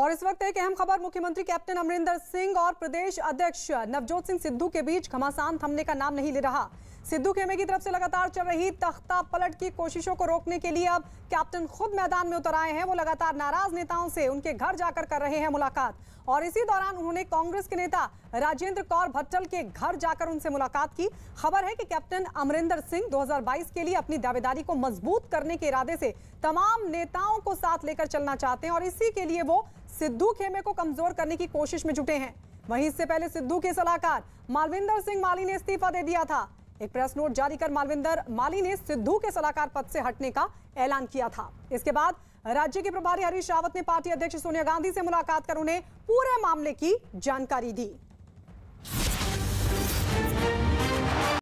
और इस वक्त एक अहम खबर मुख्यमंत्री कैप्टन अमरिंदर सिंह और प्रदेश अध्यक्ष नवजोत सिंह सिद्धू के बीच घमासान थमने का नाम नहीं ले रहा सिद्धू खेमे की तरफ से लगातार चल रही तख्ता पलट की कोशिशों को रोकने के लिए अब कैप्टन खुद मैदान में उतर आए हैं वो लगातार नाराज नेताओं से उनके घर जाकर कर रहे हैं मुलाकात और इसी दौरान उन्होंने कांग्रेस के नेता राजेंद्र कौर भट्टल के घर जाकर उनसे मुलाकात की खबर है कि कैप्टन अमरिंदर सिंह 2022 के लिए अपनी दावेदारी को मजबूत करने के इरादे से तमाम नेताओं को साथ लेकर चलना चाहते हैं और इसी के लिए वो सिद्धू खेमे को कमजोर करने की कोशिश में जुटे हैं वहीं इससे पहले सिद्धू के सलाहकार मालविंदर सिंह माली ने इस्तीफा दे दिया था एक प्रेस नोट जारी कर मालविंदर माली ने सिद्धू के सलाहकार पद से हटने का ऐलान किया था इसके बाद राज्य के प्रभारी हरीश रावत ने पार्टी अध्यक्ष सोनिया गांधी से मुलाकात कर उन्हें पूरे मामले की जानकारी दी